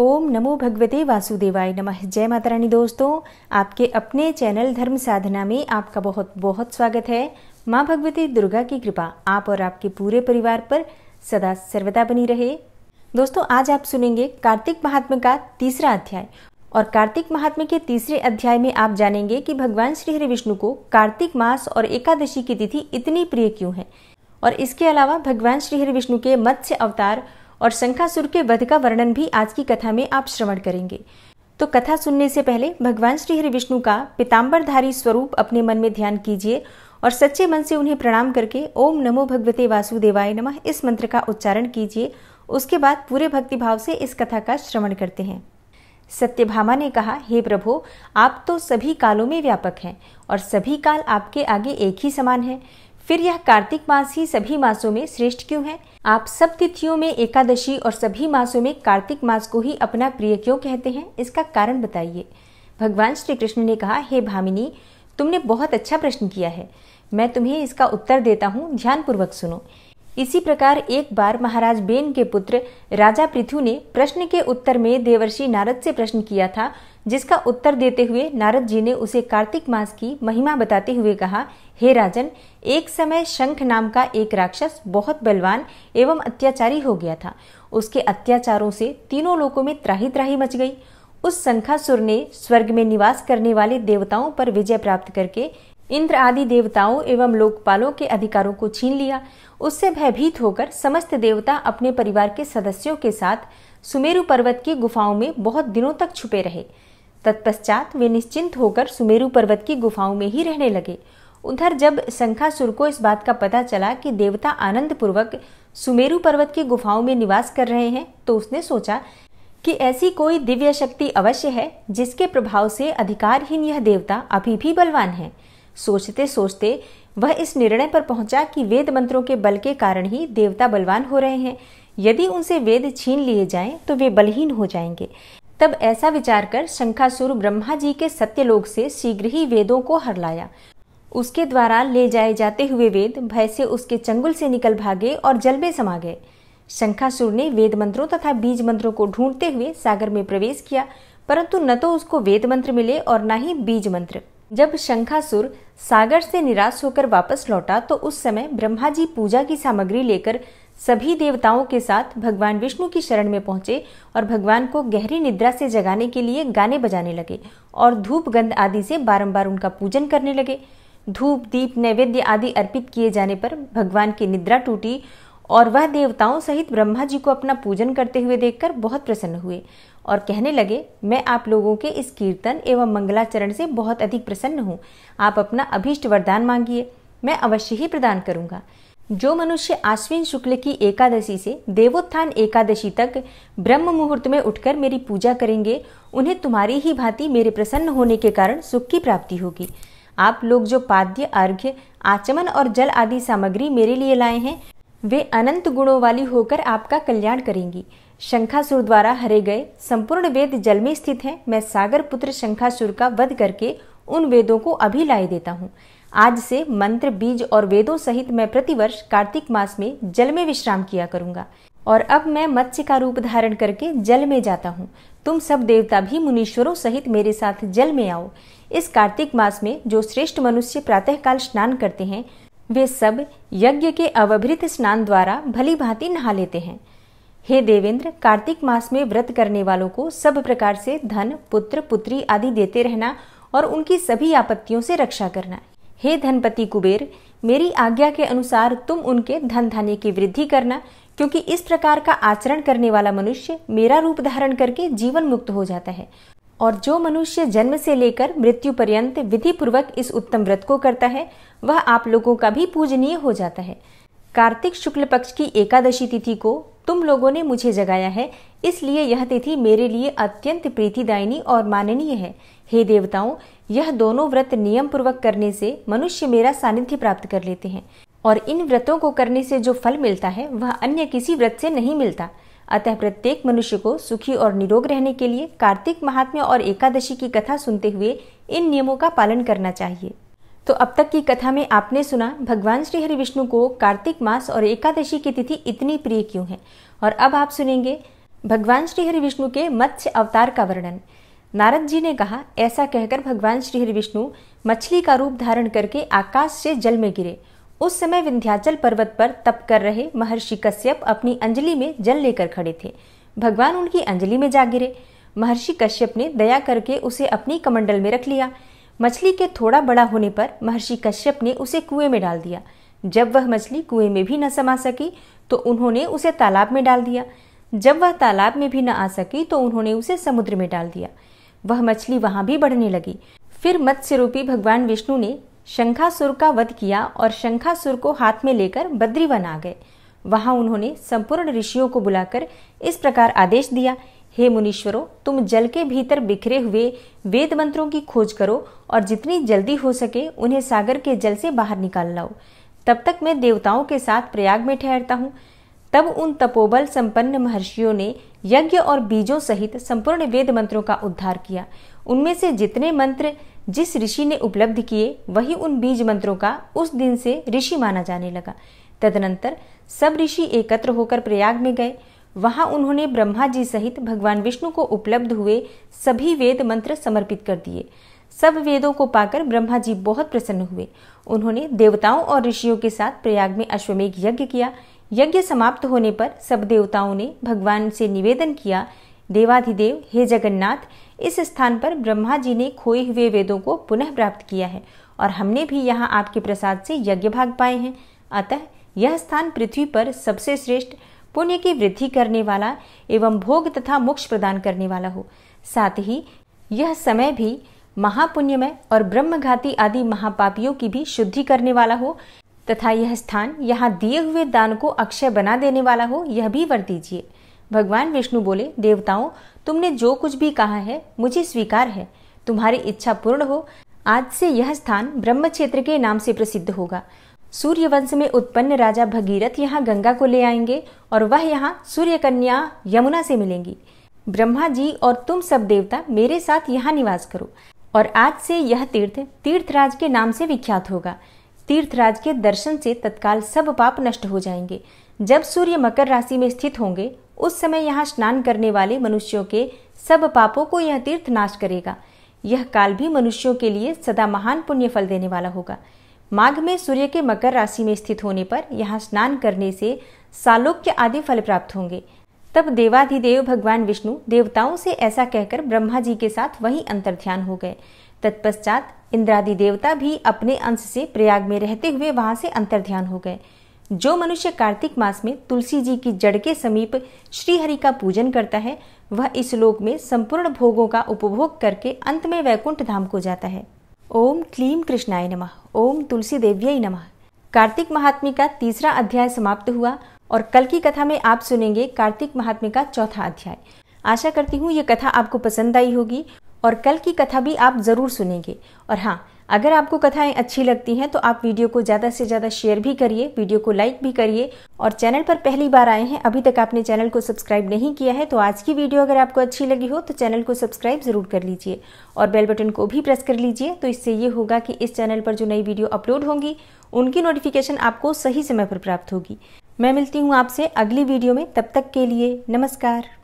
ओम नमो भगवते वासुदेवाय नमः जय माता रानी दोस्तों आपके अपने चैनल धर्म साधना में आपका बहुत बहुत स्वागत है माँ भगवती दुर्गा की कृपा आप और आपके पूरे परिवार पर सदा सर्वदा बनी रहे दोस्तों आज आप सुनेंगे कार्तिक महात्मा का तीसरा अध्याय और कार्तिक महात्मा के तीसरे अध्याय में आप जानेंगे कि भगवान श्री हरि विष्णु को कार्तिक मास और एकादशी की तिथि इतनी प्रिय क्यों है और इसके अलावा भगवान श्री हरि विष्णु के मत्स्य अवतार और शंखासुर के वध का वर्णन भी आज की कथा में आप श्रवण करेंगे तो कथा सुनने से पहले भगवान श्री हरि विष्णु का पिताम्बरधारी स्वरूप अपने मन में ध्यान कीजिए और सच्चे मन से उन्हें प्रणाम करके ओम नमो भगवते वासुदेवाय नमः इस मंत्र का उच्चारण कीजिए उसके बाद पूरे भक्तिभाव से इस कथा का श्रवण करते हैं सत्यभामा ने कहा हे प्रभु आप तो सभी कालों में व्यापक हैं और सभी काल आपके आगे एक ही समान है फिर यह कार्तिक मास ही सभी मासों में श्रेष्ठ क्यों है आप सब तिथियों में एकादशी और सभी मासों में कार्तिक मास को ही अपना प्रिय क्यों कहते हैं इसका कारण बताइए भगवान श्री कृष्ण ने कहा हे भामिनी तुमने बहुत अच्छा प्रश्न किया है मैं तुम्हें इसका उत्तर देता हूँ ध्यानपूर्वक सुनो इसी प्रकार एक बार महाराज बेन के पुत्र राजा पृथ्वी ने प्रश्न के उत्तर में देवर्षि नारद से प्रश्न किया था जिसका उत्तर देते हुए नारद जी ने उसे कार्तिक मास की महिमा बताते हुए कहा हे राजन एक समय शंख नाम का एक राक्षस बहुत बलवान एवं अत्याचारी हो गया था उसके अत्याचारों से तीनों लोगों में त्राही त्राही मच गई उस शंखासुर ने स्वर्ग में निवास करने वाले देवताओं पर विजय प्राप्त करके इंद्र आदि देवताओं एवं लोकपालों के अधिकारों को छीन लिया उससे भयभीत होकर समस्त देवता अपने परिवार के सदस्यों के साथ सुमेरु पर्वत की गुफाओं में बहुत दिनों तक छुपे रहे तत्पश्चात वे निश्चिंत होकर सुमेरु पर्वत की गुफाओं में ही रहने लगे उधर जब शंखासुर को इस बात का पता चला कि देवता आनंद पूर्वक सुमेरु पर्वत की गुफाओं में निवास कर रहे हैं तो उसने सोचा कि ऐसी कोई दिव्य शक्ति अवश्य है जिसके प्रभाव से अधिकारहीन यह देवता अभी भी बलवान है सोचते सोचते वह इस निर्णय पर पहुंचा कि वेद मंत्रों के बल के कारण ही देवता बलवान हो रहे हैं यदि उनसे वेद छीन लिए जाएं तो वे बलहीन हो जाएंगे तब ऐसा विचार कर शंखासुर ब्रह्मा जी के सत्यलोक से शीघ्र ही वेदों को हर लाया उसके द्वारा ले जाए जाते हुए वेद भय से उसके चंगुल से निकल भागे और जल में समा गए शंखासुर ने वेद मंत्रों तथा बीज मंत्रों को ढूंढते हुए सागर में प्रवेश किया परंतु न तो उसको वेद मंत्र मिले और न ही बीज मंत्र जब शंखासुर सागर से निराश होकर वापस लौटा तो उस समय ब्रह्मा जी पूजा की सामग्री लेकर सभी देवताओं के साथ भगवान विष्णु की शरण में पहुंचे और भगवान को गहरी निद्रा से जगाने के लिए गाने बजाने लगे और धूप गंध आदि से बारंबार उनका पूजन करने लगे धूप दीप नैवेद्य आदि अर्पित किए जाने पर भगवान की निद्रा टूटी और वह देवताओं सहित ब्रह्मा जी को अपना पूजन करते हुए देखकर बहुत प्रसन्न हुए और कहने लगे मैं आप लोगों के इस कीर्तन एवं मंगलाचरण से बहुत अधिक प्रसन्न हूँ आप अपना अभीष्ट वरदान मांगिए मैं अवश्य ही प्रदान करूँगा जो मनुष्य आश्विन शुक्ल की एकादशी से देवोत्थान एकादशी तक ब्रह्म मुहूर्त में उठकर मेरी पूजा करेंगे उन्हें तुम्हारी ही भांति मेरे प्रसन्न होने के कारण सुख की प्राप्ति होगी आप लोग जो पाद्य अर्घ्य आचमन और जल आदि सामग्री मेरे लिए लाए हैं वे अनंत गुणों वाली होकर आपका कल्याण करेंगी शंखासुर द्वारा हरे गए संपूर्ण वेद जल में स्थित हैं मैं सागर पुत्र शंखासुर का वध करके उन वेदों को अभी लाए देता हूँ आज से मंत्र बीज और वेदों सहित मैं प्रतिवर्ष कार्तिक मास में जल में विश्राम किया करूंगा और अब मैं मत्स्य का रूप धारण करके जल में जाता हूँ तुम सब देवता भी मुनीश्वरों सहित मेरे साथ जल में आओ इस कार्तिक मास में जो श्रेष्ठ मनुष्य प्रातःकाल स्नान करते हैं वे सब यज्ञ के अवभृत स्नान द्वारा भली भांति नहा लेते हैं हे देवेंद्र कार्तिक मास में व्रत करने वालों को सब प्रकार से धन पुत्र पुत्री आदि देते रहना और उनकी सभी आपत्तियों से रक्षा करना हे धनपति कुबेर मेरी आज्ञा के अनुसार तुम उनके धन धान्य की वृद्धि करना क्योंकि इस प्रकार का आचरण करने वाला मनुष्य मेरा रूप धारण करके जीवन मुक्त हो जाता है और जो मनुष्य जन्म से लेकर मृत्यु पर्यंत विधि पूर्वक इस उत्तम व्रत को करता है वह आप लोगों का भी पूजनीय हो जाता है कार्तिक शुक्ल पक्ष की एकादशी तिथि को तुम लोगों ने मुझे जगाया है इसलिए यह तिथि मेरे लिए अत्यंत प्रीतिदायिनी और माननीय है हे देवताओं यह दोनों व्रत नियम पूर्वक करने से मनुष्य मेरा सानिध्य प्राप्त कर लेते हैं और इन व्रतों को करने से जो फल मिलता है वह अन्य किसी व्रत से नहीं मिलता अतः प्रत्येक मनुष्य को सुखी और निरोग रहने के लिए कार्तिक महात्म्य और एकादशी की कथा सुनते हुए इन नियमों का पालन करना चाहिए तो अब तक की कथा में आपने सुना भगवान श्री हरि विष्णु को कार्तिक मास और एकादशी की तिथि इतनी प्रिय क्यों है और अब आप सुनेंगे भगवान श्री हरि विष्णु के मत्स्य अवतार का वर्णन नारद जी ने कहा ऐसा कहकर भगवान श्री हरि विष्णु मछली का रूप धारण करके आकाश से जल में गिरे उस समय विंध्याचल पर्वत पर तप कर रहे महर्षि कश्यप अपनी अंजलि में जल लेकर खड़े थे भगवान उनकी अंजलि में जा गिरे महर्षि कश्यप ने दया करके उसे अपनी कमंडल में रख लिया मछली के थोड़ा बड़ा होने पर महर्षि कश्यप ने उसे कुएं में डाल दिया जब वह मछली कुएं में भी न समा सकी तो उन्होंने उसे तालाब में डाल दिया जब वह तालाब में भी न आ सकी तो उन्होंने उसे समुद्र में डाल दिया वह मछली वहां भी बढ़ने लगी फिर मत्स्य रूपी भगवान विष्णु ने शंखासुर का वध किया और शंखासुर को हाथ में लेकर बद्रीवन आ गए वहां उन्होंने संपूर्ण ऋषियों को बुलाकर इस प्रकार आदेश दिया हे मुनीश्वरों तुम जल के भीतर बिखरे हुए वेद मंत्रों की खोज करो और जितनी जल्दी हो सके उन्हें सागर के जल से बाहर निकाल लाओ तब तक मैं देवताओं के साथ प्रयाग में ठहरता हूँ तब उन तपोबल संपन्न महर्षियों ने यज्ञ और बीजों सहित संपूर्ण वेद मंत्रों का उद्धार किया उनमें से जितने मंत्र जिस ऋषि ने उपलब्ध किए वही उन बीज मंत्रों का उस दिन से ऋषि माना जाने लगा तदनंतर सब ऋषि एकत्र होकर प्रयाग में गए वहां उन्होंने ब्रह्मा जी सहित भगवान विष्णु को उपलब्ध हुए सभी वेद मंत्र समर्पित कर दिए सब वेदों को पाकर ब्रह्मा जी बहुत प्रसन्न हुए उन्होंने देवताओं और ऋषियों के साथ प्रयाग में अश्वमेघ यज्ञ किया यज्ञ समाप्त होने पर सब देवताओं ने भगवान से निवेदन किया देवाधिदेव हे जगन्नाथ इस स्थान पर ब्रह्मा जी ने खोए हुए वेदों को पुनः प्राप्त किया है और हमने भी यहाँ आपके प्रसाद से यज्ञ भाग पाए हैं अतः यह स्थान पृथ्वी पर सबसे श्रेष्ठ पुण्य की वृद्धि करने वाला एवं भोग तथा मोक्ष प्रदान करने वाला हो साथ ही यह समय भी महापुण्यमय और ब्रह्मघाती आदि महापापियों की भी शुद्धि करने वाला हो तथा यह स्थान यहाँ दिए हुए दान को अक्षय बना देने वाला हो यह भी वर दीजिए भगवान विष्णु बोले देवताओं तुमने जो कुछ भी कहा है मुझे स्वीकार है तुम्हारी इच्छा पूर्ण हो आज से यह स्थान ब्रह्म क्षेत्र के नाम से प्रसिद्ध होगा सूर्य वंश में उत्पन्न राजा भगीरथ यहाँ गंगा को ले आएंगे और वह यहाँ सूर्य कन्या यमुना से मिलेंगी ब्रह्मा जी और तुम सब देवता मेरे साथ यहाँ निवास करो और आज से यह तीर्थ तीर्थराज के नाम से विख्यात होगा तीर्थराज के दर्शन से तत्काल सब पाप नष्ट हो जाएंगे जब सूर्य मकर राशि में स्थित होंगे उस समय यहाँ स्नान करने वाले मनुष्यों के सब पापों को यह तीर्थ नाश करेगा यह काल भी मनुष्यों के लिए सदा महान पुण्य फल देने वाला होगा माघ में सूर्य के मकर राशि में स्थित होने पर यहाँ स्नान करने से सालोक्य आदि फल प्राप्त होंगे तब देवाधिदेव भगवान विष्णु देवताओं से ऐसा कहकर ब्रह्मा जी के साथ वही अंतर ध्यान हो गए तत्पश्चात इंद्रादि देवता भी अपने अंश से प्रयाग में रहते हुए वहां से अंतर ध्यान हो गए जो मनुष्य कार्तिक मास में तुलसी जी की जड़ के समीप श्रीहरि का पूजन करता है वह इस लोक में संपूर्ण भोगों का उपभोग करके अंत में वैकुंठ धाम को जाता है ओम क्लीम कृष्णाय नमः ओम तुलसी देव्य नमः कार्तिक महात्म्य का तीसरा अध्याय समाप्त हुआ और कल की कथा में आप सुनेंगे कार्तिक महात्म्य का चौथा अध्याय आशा करती हूँ ये कथा आपको पसंद आई होगी और कल की कथा भी आप ज़रूर सुनेंगे और हाँ अगर आपको कथाएं अच्छी लगती हैं तो आप वीडियो को ज़्यादा से ज़्यादा शेयर भी करिए वीडियो को लाइक भी करिए और चैनल पर पहली बार आए हैं अभी तक आपने चैनल को सब्सक्राइब नहीं किया है तो आज की वीडियो अगर आपको अच्छी लगी हो तो चैनल को सब्सक्राइब ज़रूर कर लीजिए और बेल बटन को भी प्रेस कर लीजिए तो इससे ये होगा कि इस चैनल पर जो नई वीडियो अपलोड होंगी उनकी नोटिफिकेशन आपको सही समय पर प्राप्त होगी मैं मिलती हूँ आपसे अगली वीडियो में तब तक के लिए नमस्कार